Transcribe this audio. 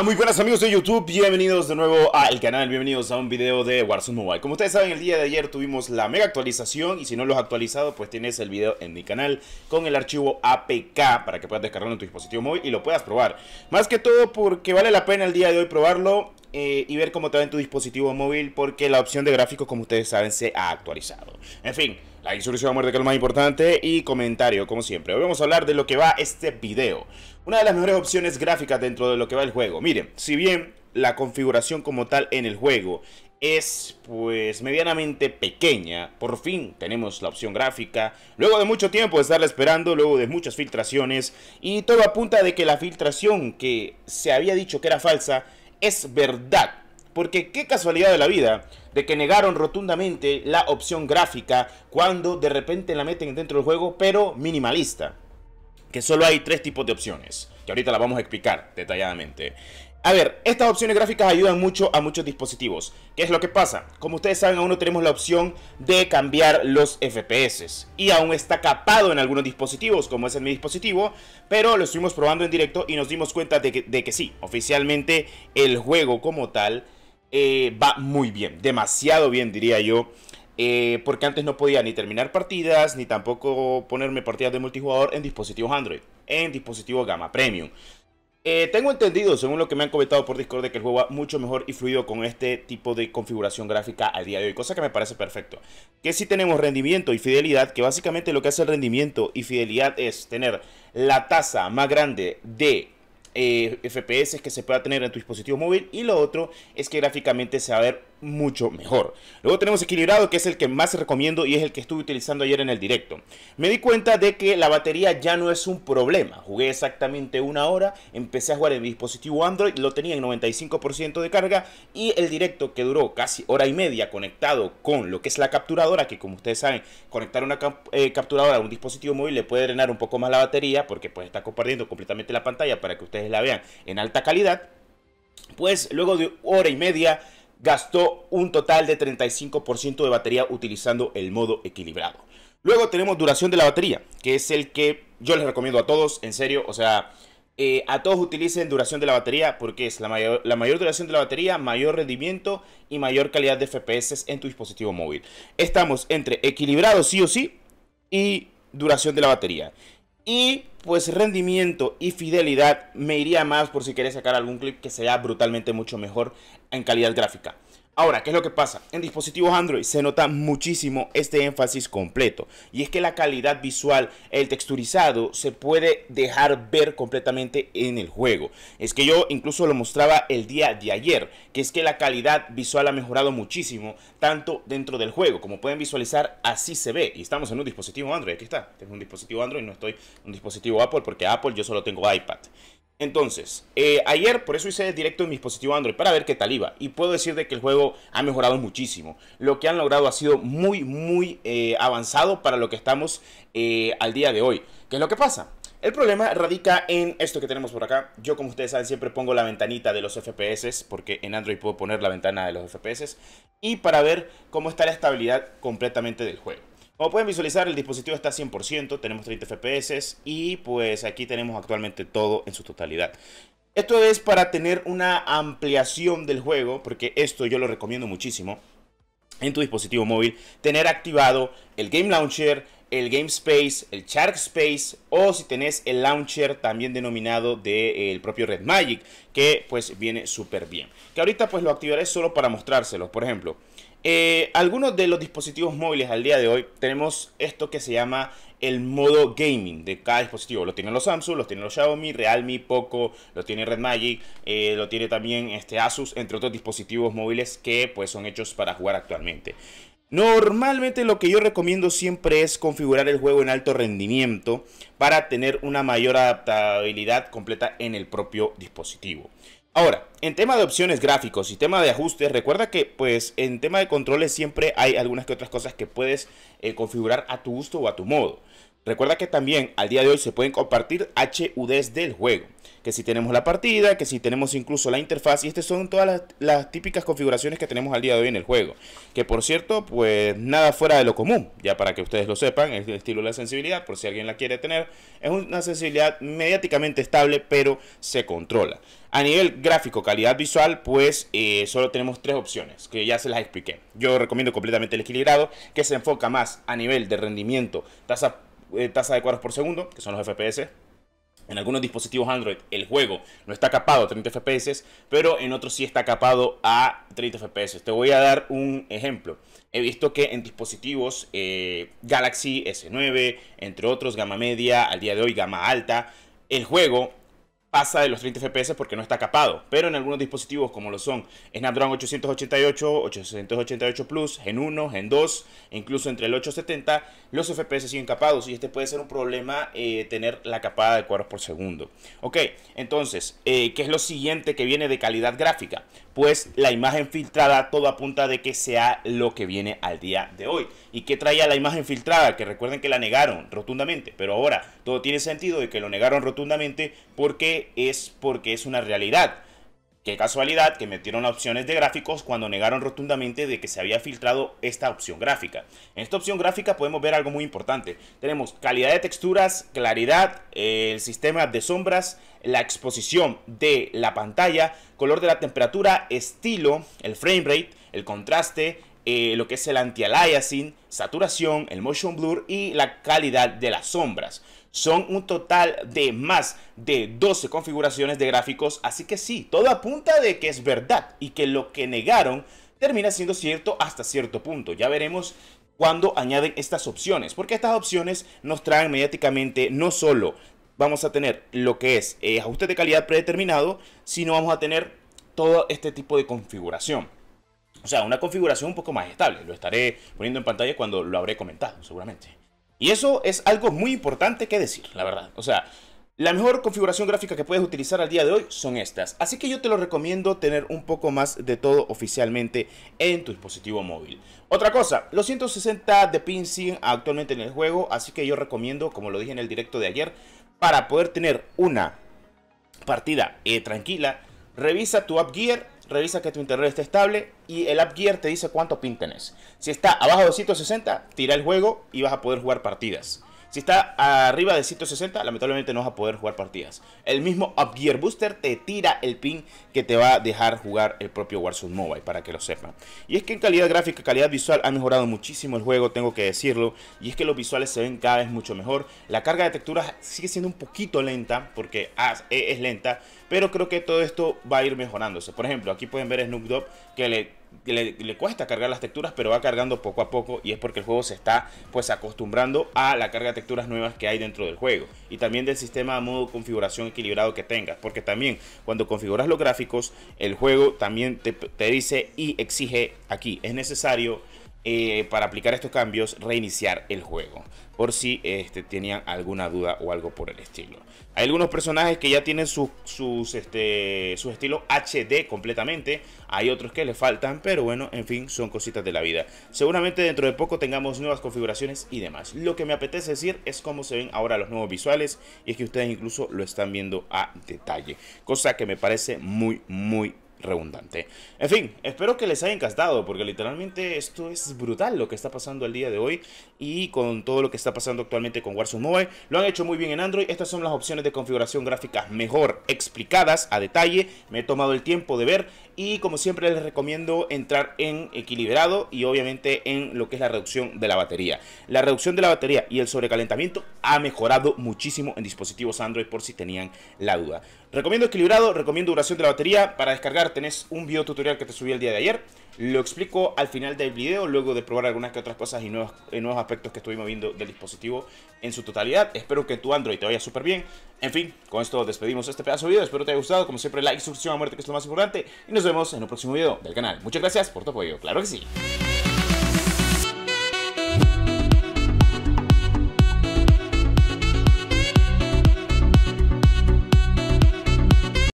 Ah, muy buenas amigos de YouTube, bienvenidos de nuevo al canal, bienvenidos a un video de Warzone Mobile Como ustedes saben, el día de ayer tuvimos la mega actualización y si no lo has actualizado, pues tienes el video en mi canal con el archivo APK para que puedas descargarlo en tu dispositivo móvil y lo puedas probar Más que todo porque vale la pena el día de hoy probarlo eh, y ver cómo te va en tu dispositivo móvil porque la opción de gráficos, como ustedes saben, se ha actualizado En fin, la instrucción de muerte que es lo más importante y comentario, como siempre Hoy vamos a hablar de lo que va este video una de las mejores opciones gráficas dentro de lo que va el juego. Miren, si bien la configuración como tal en el juego es pues medianamente pequeña. Por fin tenemos la opción gráfica. Luego de mucho tiempo de estarla esperando, luego de muchas filtraciones. Y todo apunta de que la filtración que se había dicho que era falsa es verdad. Porque qué casualidad de la vida de que negaron rotundamente la opción gráfica cuando de repente la meten dentro del juego pero minimalista que solo hay tres tipos de opciones, que ahorita las vamos a explicar detalladamente. A ver, estas opciones gráficas ayudan mucho a muchos dispositivos. ¿Qué es lo que pasa? Como ustedes saben, aún no tenemos la opción de cambiar los FPS. Y aún está capado en algunos dispositivos, como es en mi dispositivo. Pero lo estuvimos probando en directo y nos dimos cuenta de que, sí, oficialmente el juego como tal eh, va muy bien. Demasiado bien, diría yo. Eh, porque antes no podía ni terminar partidas, ni tampoco ponerme partidas de multijugador en dispositivos Android, en dispositivos Gama Premium. Eh, tengo entendido, según lo que me han comentado por Discord, de que el juego va mucho mejor y fluido con este tipo de configuración gráfica al día de hoy, cosa que me parece perfecto. Que si tenemos rendimiento y fidelidad, que básicamente lo que hace el rendimiento y fidelidad es tener la tasa más grande de eh, FPS que se pueda tener en tu dispositivo móvil y lo otro es que gráficamente se va a ver mucho mejor. Luego tenemos equilibrado, que es el que más recomiendo y es el que estuve utilizando ayer en el directo. Me di cuenta de que la batería ya no es un problema. Jugué exactamente una hora, empecé a jugar en dispositivo Android, lo tenía en 95% de carga y el directo que duró casi hora y media conectado con lo que es la capturadora, que como ustedes saben, conectar una eh, capturadora a un dispositivo móvil le puede drenar un poco más la batería porque pues está compartiendo completamente la pantalla para que ustedes la vean en alta calidad. Pues luego de hora y media gastó un total de 35% de batería utilizando el modo equilibrado. Luego tenemos duración de la batería, que es el que yo les recomiendo a todos, en serio, o sea, eh, a todos utilicen duración de la batería porque es la mayor duración de la batería, mayor rendimiento y mayor calidad de FPS en tu dispositivo móvil. Estamos entre equilibrado sí o sí y duración de la batería. Y pues rendimiento y fidelidad me iría más por si querés sacar algún clip que sea brutalmente mucho mejor en calidad gráfica. Ahora, ¿qué es lo que pasa? En dispositivos Android se nota muchísimo este énfasis completo y es que la calidad visual, el texturizado, se puede dejar ver completamente en el juego. Es que yo incluso lo mostraba el día de ayer, que es que la calidad visual ha mejorado muchísimo, tanto dentro del juego, como pueden visualizar, así se ve. Y estamos en un dispositivo Android, aquí está, tengo un dispositivo Android, no estoy en un dispositivo Apple, porque Apple yo solo tengo iPad. Entonces, eh, ayer por eso hice directo en mi dispositivo Android para ver qué tal iba. Y puedo decir de que el juego ha mejorado muchísimo. Lo que han logrado ha sido muy, muy eh, avanzado para lo que estamos eh, al día de hoy. ¿Qué es lo que pasa? El problema radica en esto que tenemos por acá. Yo, como ustedes saben, siempre pongo la ventanita de los FPS, porque en Android puedo poner la ventana de los FPS, y para ver cómo está la estabilidad completamente del juego. Como pueden visualizar, el dispositivo está 100%, tenemos 30 FPS y pues aquí tenemos actualmente todo en su totalidad. Esto es para tener una ampliación del juego, porque esto yo lo recomiendo muchísimo en tu dispositivo móvil, tener activado el Game Launcher, el Game Space, el Shark Space o si tenés el launcher también denominado del eh, propio Red Magic, que pues viene súper bien. Que ahorita pues lo activaré solo para mostrárselos, Por ejemplo, eh, algunos de los dispositivos móviles al día de hoy tenemos esto que se llama el modo gaming de cada dispositivo. Lo tienen los Samsung, los tienen los Xiaomi, Realme, Poco, lo tiene Red Magic eh, lo tiene también este Asus, entre otros dispositivos móviles que pues son hechos para jugar actualmente. Normalmente lo que yo recomiendo siempre es configurar el juego en alto rendimiento para tener una mayor adaptabilidad completa en el propio dispositivo. Ahora, en tema de opciones gráficos y tema de ajustes, recuerda que pues en tema de controles siempre hay algunas que otras cosas que puedes eh, configurar a tu gusto o a tu modo. Recuerda que también al día de hoy se pueden compartir HUDs del juego. Que si tenemos la partida, que si tenemos incluso la interfaz. Y estas son todas las, típicas configuraciones que tenemos al día de hoy en el juego. Que por cierto, pues nada fuera de lo común. Ya para que ustedes lo sepan, es el estilo de la sensibilidad, por si alguien la quiere tener. Es una sensibilidad mediáticamente estable, pero se controla. A nivel gráfico, calidad visual, pues eh, solo tenemos tres opciones, que ya se las expliqué. Yo recomiendo completamente el equilibrado, que se enfoca más a nivel de rendimiento, tasa eh, tasa de cuadros por segundo, que son los FPS. En algunos dispositivos Android el juego no está capado a 30 FPS, pero en otros sí está capado a 30 FPS. Te voy a dar un ejemplo. He visto que en dispositivos eh, Galaxy S9, entre otros, gama media, al día de hoy gama alta, el juego pasa de los 30 FPS porque no está capado, pero en algunos dispositivos como lo son Snapdragon 888, 888 Plus, Gen 1, Gen 2, incluso entre el 870, los FPS siguen capados y este puede ser un problema eh, tener la capada de cuadros por segundo. Ok, entonces, eh, ¿qué es lo siguiente que viene de calidad gráfica? pues la imagen filtrada todo apunta de que sea lo que viene al día de hoy. ¿Y qué traía la imagen filtrada? Que recuerden que la negaron rotundamente, pero ahora todo tiene sentido de que lo negaron rotundamente porque es porque es una realidad. Qué casualidad que metieron opciones de gráficos cuando negaron rotundamente de que se había filtrado esta opción gráfica. En esta opción gráfica podemos ver algo muy importante. Tenemos calidad de texturas, claridad, eh, el sistema de sombras, la exposición de la pantalla, color de la temperatura, estilo, el frame rate, el contraste, eh, lo que es el anti-aliasing, saturación, el motion blur y la calidad de las sombras. Son un total de más de 12 configuraciones de gráficos, así que sí, todo apunta de que es verdad y que lo que negaron termina siendo cierto hasta cierto punto. Ya veremos cuando añaden estas opciones, porque estas opciones nos traen mediáticamente no solo vamos a tener lo que es eh, ajuste de calidad predeterminado, sino vamos a tener todo este tipo de configuración. O sea, una configuración un poco más estable. Lo estaré poniendo en pantalla cuando lo habré comentado, seguramente. Y eso es algo muy importante que decir, la verdad. O sea, la mejor configuración gráfica que puedes utilizar al día de hoy son estas. Así que yo te lo recomiendo tener un poco más de todo oficialmente en tu dispositivo móvil. Otra cosa, los 160 de pin actualmente en el juego, así que yo recomiendo, como lo dije en el directo de ayer, para poder tener una partida eh, tranquila, revisa tu App Gear revisa que tu internet esté estable y el App Gear te dice cuánto pin tenés. Si está abajo de 160, tira el juego y vas a poder jugar partidas. Si está arriba de 160, lamentablemente no vas a poder jugar partidas. El mismo Upgear Booster te tira el pin que te va a dejar jugar el propio Warzone Mobile, para que lo sepan. Y es que en calidad gráfica, calidad visual ha mejorado muchísimo el juego, tengo que decirlo. Y es que los visuales se ven cada vez mucho mejor. La carga de texturas sigue siendo un poquito lenta, porque ah, es lenta. Pero creo que todo esto va a ir mejorándose. Por ejemplo, aquí pueden ver Snoop Dogg que le le, cuesta cargar las texturas, pero va cargando poco a poco y es porque el juego se está pues acostumbrando a la carga de texturas nuevas que hay dentro del juego y también del sistema de modo configuración equilibrado que tengas, porque también cuando configuras los gráficos, el juego también te, te dice y exige aquí, es necesario eh, para aplicar estos cambios reiniciar el juego por si este, tenían alguna duda o algo por el estilo. Hay algunos personajes que ya tienen sus, sus, este, su estilo HD completamente, hay otros que le faltan, pero bueno, en fin, son cositas de la vida. Seguramente dentro de poco tengamos nuevas configuraciones y demás. Lo que me apetece decir es cómo se ven ahora los nuevos visuales y es que ustedes incluso lo están viendo a detalle, cosa que me parece muy, muy redundante. En fin, espero que les haya encantado, porque literalmente esto es brutal lo que está pasando el día de hoy y con todo lo que está pasando actualmente con Warzone Mobile. Lo han hecho muy bien en Android. Estas son las opciones de configuración gráfica mejor explicadas a detalle. Me he tomado el tiempo de ver y como siempre les recomiendo entrar en equilibrado y obviamente en lo que es la reducción de la batería. La reducción de la batería y el sobrecalentamiento ha mejorado muchísimo en dispositivos Android por si tenían la duda. Recomiendo equilibrado, recomiendo duración de la batería para descargar tenés un video tutorial que te subí el día de ayer. Lo explico al final del video, luego de probar algunas que otras cosas y nuevos, eh, nuevos aspectos que estuvimos viendo del dispositivo en su totalidad. Espero que tu Android te vaya súper bien. En fin, con esto despedimos este pedazo de video. Espero te haya gustado. Como siempre, like, suscripción a muerte, que es lo más importante. Y nos vemos en un próximo video del canal. Muchas gracias por tu apoyo. Claro que sí.